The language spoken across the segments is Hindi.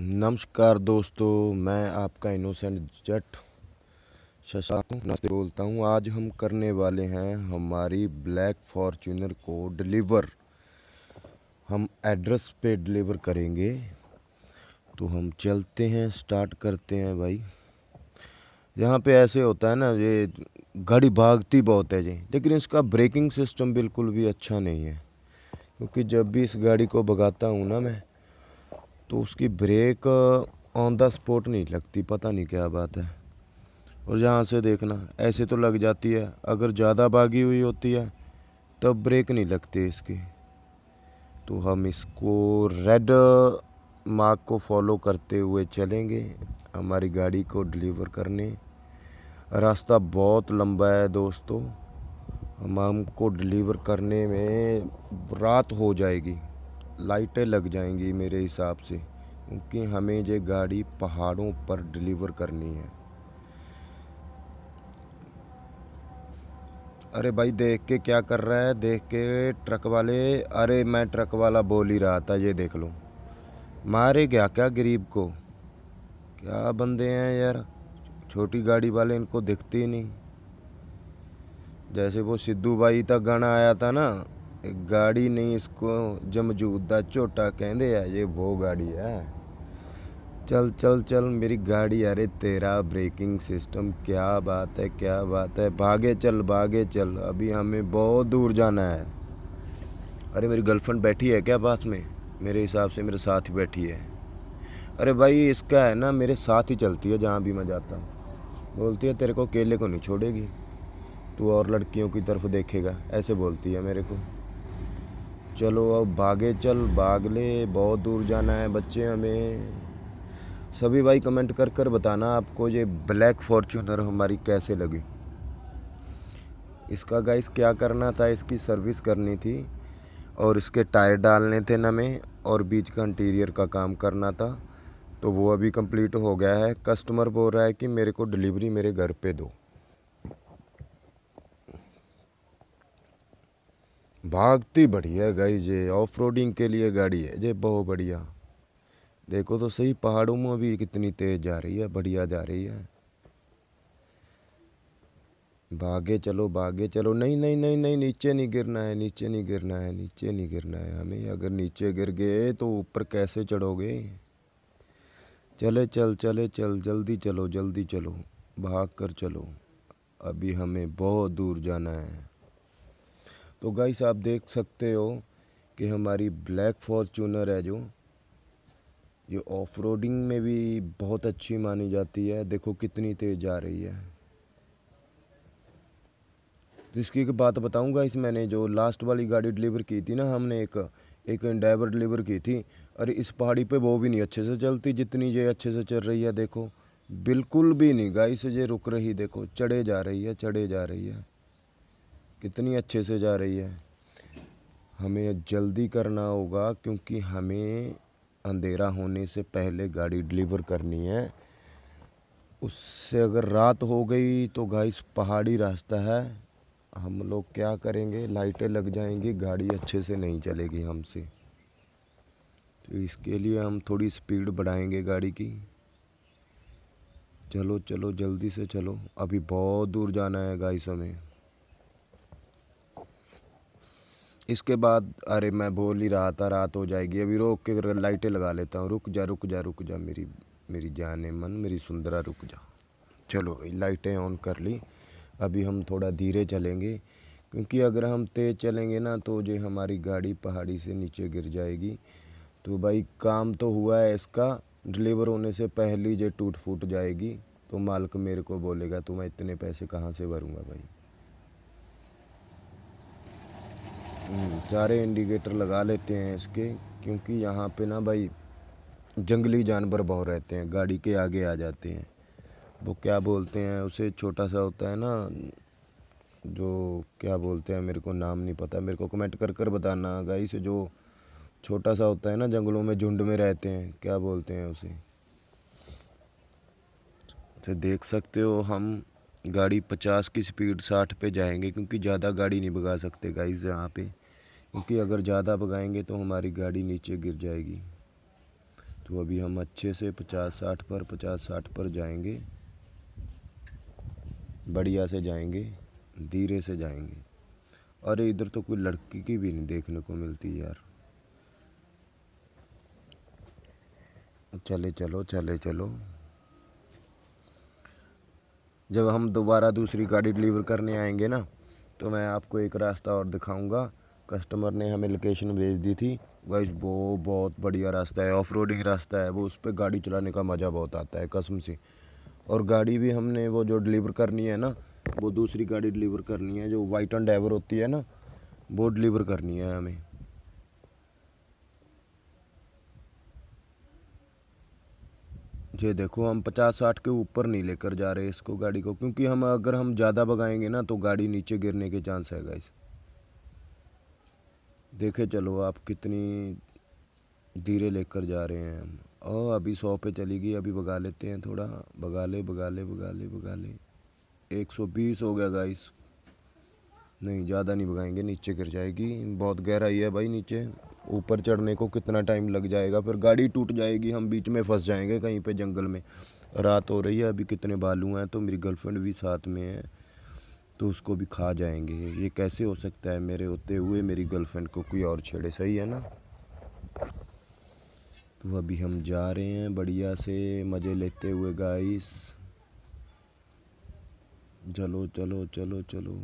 नमस्कार दोस्तों मैं आपका इनोसेंट जट शशा नमस्ते बोलता हूँ आज हम करने वाले हैं हमारी ब्लैक फॉर्चूनर को डिलीवर हम एड्रेस पे डिलीवर करेंगे तो हम चलते हैं स्टार्ट करते हैं भाई यहाँ पे ऐसे होता है ना ये गाड़ी भागती बहुत है जी लेकिन इसका ब्रेकिंग सिस्टम बिल्कुल भी अच्छा नहीं है क्योंकि जब भी इस गाड़ी को भगाता हूँ ना मैं तो उसकी ब्रेक ऑन द स्पॉट नहीं लगती पता नहीं क्या बात है और यहाँ से देखना ऐसे तो लग जाती है अगर ज़्यादा भागी हुई होती है तब तो ब्रेक नहीं लगती इसकी तो हम इसको रेड मार्क uh, को फॉलो करते हुए चलेंगे हमारी गाड़ी को डिलीवर करने रास्ता बहुत लंबा है दोस्तों हम हमको डिलीवर करने में रात हो जाएगी लाइटें लग जाएंगी मेरे हिसाब से क्योंकि हमें ये गाड़ी पहाड़ों पर डिलीवर करनी है अरे भाई देख के क्या कर रहा है देख के ट्रक वाले अरे मैं ट्रक वाला बोल ही रहा था ये देख लो मारे गया क्या गरीब को क्या बंदे हैं यार छोटी गाड़ी वाले इनको दिखते ही नहीं जैसे वो सिद्धू भाई तक गाना आया था ना गाड़ी नहीं इसको ਕੋ ਜਮਜੂਦ ਦਾ ਝੋਟਾ ਕਹਿੰਦੇ ये वो गाड़ी है चल चल चल मेरी गाड़ी अरे तेरा ब्रेकिंग सिस्टम क्या बात है क्या बात है भागे चल भागे चल अभी हमें बहुत दूर जाना है अरे मेरी गर्लफ्रेंड बैठी है क्या पास में मेरे हिसाब से मेरे साथ ही बैठी है अरे भाई इसका है ना मेरे साथ ही चलती है जहाँ भी मैं जाता हूँ बोलती है तेरे को अकेले को नहीं छोड़ेगी तू और लड़कियों की तरफ देखेगा ऐसे बोलती है मेरे को चलो अब भागे चल भाग ले बहुत दूर जाना है बच्चे हमें सभी भाई कमेंट कर कर बताना आपको ये ब्लैक फॉर्चूनर हमारी कैसे लगी इसका गाइस क्या करना था इसकी सर्विस करनी थी और इसके टायर डालने थे नमें और बीच का इंटीरियर का काम करना था तो वो अभी कंप्लीट हो गया है कस्टमर बोल रहा है कि मेरे को डिलीवरी मेरे घर पे दो भागती बढ़िया गाई जे ऑफ रोडिंग के लिए गाड़ी है जे बहुत बढ़िया देखो तो सही पहाड़ों में भी कितनी तेज़ जा रही है बढ़िया जा रही है भागे चलो भागे चलो नहीं नहीं नहीं नहीं नीचे नहीं गिरना है नीचे नहीं गिरना है नीचे नहीं गिरना है हमें अगर नीचे गिर गए तो ऊपर कैसे चढ़ोगे चले चल चले चल जल्दी चलो जल्दी चलो भाग कर चलो अभी हमें बहुत दूर जाना है तो गाइस आप देख सकते हो कि हमारी ब्लैक फॉर्चूनर है जो ये ऑफ रोडिंग में भी बहुत अच्छी मानी जाती है देखो कितनी तेज़ जा रही है तो इसकी एक बात बताऊंगा इस मैंने जो लास्ट वाली गाड़ी डिलीवर की थी ना हमने एक एक ड्राइवर डिलीवर की थी और इस पहाड़ी पे वो भी नहीं अच्छे से चलती जितनी ये अच्छे से चल रही है देखो बिल्कुल भी नहीं गाइस ये रुक रही देखो चढ़े जा रही है चढ़े जा रही है कितनी अच्छे से जा रही है हमें जल्दी करना होगा क्योंकि हमें अंधेरा होने से पहले गाड़ी डिलीवर करनी है उससे अगर रात हो गई तो गाइस पहाड़ी रास्ता है हम लोग क्या करेंगे लाइटें लग जाएंगी गाड़ी अच्छे से नहीं चलेगी हमसे तो इसके लिए हम थोड़ी स्पीड बढ़ाएंगे गाड़ी की चलो चलो जल्दी से चलो अभी बहुत दूर जाना है गाइस हमें इसके बाद अरे मैं बोल ही रहा था रात हो जाएगी अभी रोक के लाइटें लगा लेता हूँ रुक जा रुक जा रुक जा मेरी मेरी जान मन मेरी सुंदरा रुक जा चलो लाइटें ऑन कर ली अभी हम थोड़ा धीरे चलेंगे क्योंकि अगर हम तेज़ चलेंगे ना तो जो हमारी गाड़ी पहाड़ी से नीचे गिर जाएगी तो भाई काम तो हुआ है इसका डिलीवर होने से पहले जो टूट फूट जाएगी तो मालिक मेरे को बोलेगा तो मैं इतने पैसे कहाँ से भरूँगा भाई हम्म, चारे इंडिकेटर लगा लेते हैं इसके क्योंकि यहाँ पे ना भाई जंगली जानवर बहुत रहते हैं गाड़ी के आगे आ जाते हैं वो क्या बोलते हैं उसे छोटा सा होता है ना जो क्या बोलते हैं मेरे को नाम नहीं पता मेरे को कमेंट कर कर बताना से जो छोटा सा होता है ना जंगलों में झुंड में रहते हैं क्या बोलते हैं उसे तो देख सकते हो हम गाड़ी पचास की स्पीड साठ पे जाएंगे क्योंकि ज़्यादा गाड़ी नहीं भगा सकते गाइज यहाँ पे क्योंकि अगर ज़्यादा भगाएंगे तो हमारी गाड़ी नीचे गिर जाएगी तो अभी हम अच्छे से पचास साठ पर पचास साठ पर जाएंगे बढ़िया से जाएंगे धीरे से जाएंगे अरे इधर तो कोई लड़की की भी नहीं देखने को मिलती यार चले चलो चले चलो जब हम दोबारा दूसरी गाड़ी डिलीवर करने आएंगे ना तो मैं आपको एक रास्ता और दिखाऊंगा कस्टमर ने हमें लोकेशन भेज दी थी गाइस वो बहुत बढ़िया रास्ता है ऑफ रोडिंग रास्ता है वो उस पर गाड़ी चलाने का मज़ा बहुत आता है कसम से और गाड़ी भी हमने वो जो डिलीवर करनी है ना वो दूसरी गाड़ी डिलीवर करनी है जो वाइट एंड डाइवर होती है ना वो डिलीवर करनी है हमें ये देखो हम पचास साठ के ऊपर नहीं लेकर जा रहे इसको गाड़ी को क्योंकि हम अगर हम ज़्यादा भगाएंगे ना तो गाड़ी नीचे गिरने के चांस है गाइस देखे चलो आप कितनी धीरे लेकर जा रहे हैं हम और अभी सौ पे चली गई अभी भगा लेते हैं थोड़ा भगा ले भगा ले भगा ले भगा ले एक सौ बीस हो गया गाइस नहीं ज़्यादा नहीं भगाएंगे नीचे गिर जाएगी बहुत गहराई है भाई नीचे ऊपर चढ़ने को कितना टाइम लग जाएगा फिर गाड़ी टूट जाएगी हम बीच में फंस जाएंगे कहीं पे जंगल में रात हो रही है अभी कितने बालू हैं तो मेरी गर्लफ्रेंड भी साथ में है तो उसको भी खा जाएंगे ये कैसे हो सकता है मेरे होते हुए मेरी गर्लफ्रेंड को कोई और छेड़े सही है ना तो अभी हम जा रहे हैं बढ़िया से मज़े लेते हुए गाइस चलो चलो चलो चलो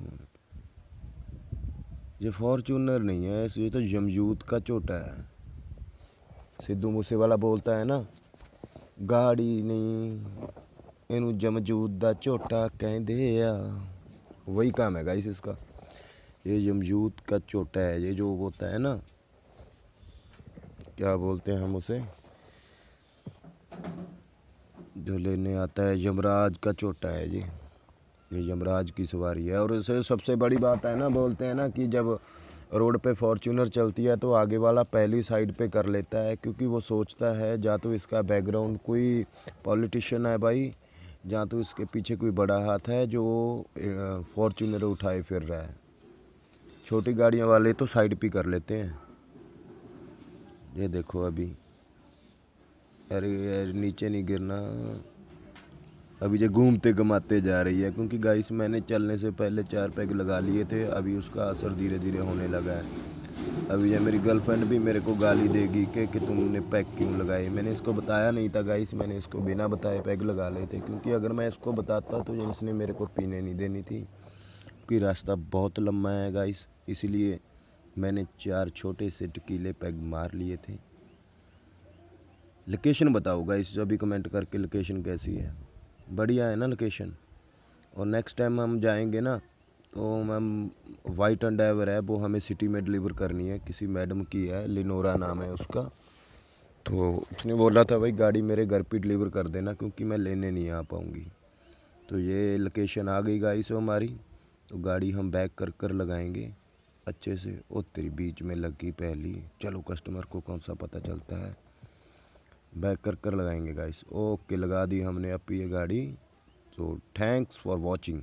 ये फॉर्चूनर नहीं है ये तो यमजूत का छोटा है सिद्धू मूसे वाला बोलता है ना गाड़ी नहीं इनू जमजूत का झोटा कहते आ वही काम है गाइस इसका ये यमजूत का छोटा है ये जो होता है ना क्या बोलते हैं हम उसे जो लेने आता है यमराज का छोटा है जी ये यमराज की सवारी है और इसे सबसे बड़ी बात है ना बोलते हैं ना कि जब रोड पे फॉर्चूनर चलती है तो आगे वाला पहली साइड पे कर लेता है क्योंकि वो सोचता है या तो इसका बैकग्राउंड कोई पॉलिटिशियन है भाई या तो इसके पीछे कोई बड़ा हाथ है जो फॉर्चूनर उठाए फिर रहा है छोटी गाड़ियाँ वाले तो साइड पर कर लेते हैं ये देखो अभी अरे यार नीचे नहीं गिरना अभी जो घूमते घुमाते जा रही है क्योंकि गाइस मैंने चलने से पहले चार पैग लगा लिए थे अभी उसका असर धीरे धीरे होने लगा है अभी जो मेरी गर्लफ्रेंड भी मेरे को गाली देगी कि कि तुमने पैग क्यों लगाए मैंने इसको बताया नहीं था गाइस मैंने इसको बिना बताए पैग लगा लिए थे क्योंकि अगर मैं इसको बताता तो इसने मेरे को पीने नहीं देनी थी क्योंकि रास्ता बहुत लंबा है गाइस इसलिए मैंने चार छोटे से टकीले पैग मार लिए थे लोकेशन बताओ गाइस अभी कमेंट करके लोकेशन कैसी है बढ़िया है ना लोकेशन और नेक्स्ट टाइम हम जाएंगे ना तो मैम वाइट एंड डाइवर है वो हमें सिटी में डिलीवर करनी है किसी मैडम की है लिनोरा नाम है उसका तो उसने बोला था भाई गाड़ी मेरे घर पे डिलीवर कर देना क्योंकि मैं लेने नहीं आ पाऊँगी तो ये लोकेशन आ गई से हमारी तो गाड़ी हम बैक कर कर लगाएंगे अच्छे से ओ तेरी बीच में लगी पहली चलो कस्टमर को कौन सा पता चलता है बैक कर कर लगाएंगे गाइस ओके लगा दी हमने अपनी ये गाड़ी सो थैंक्स फॉर वॉचिंग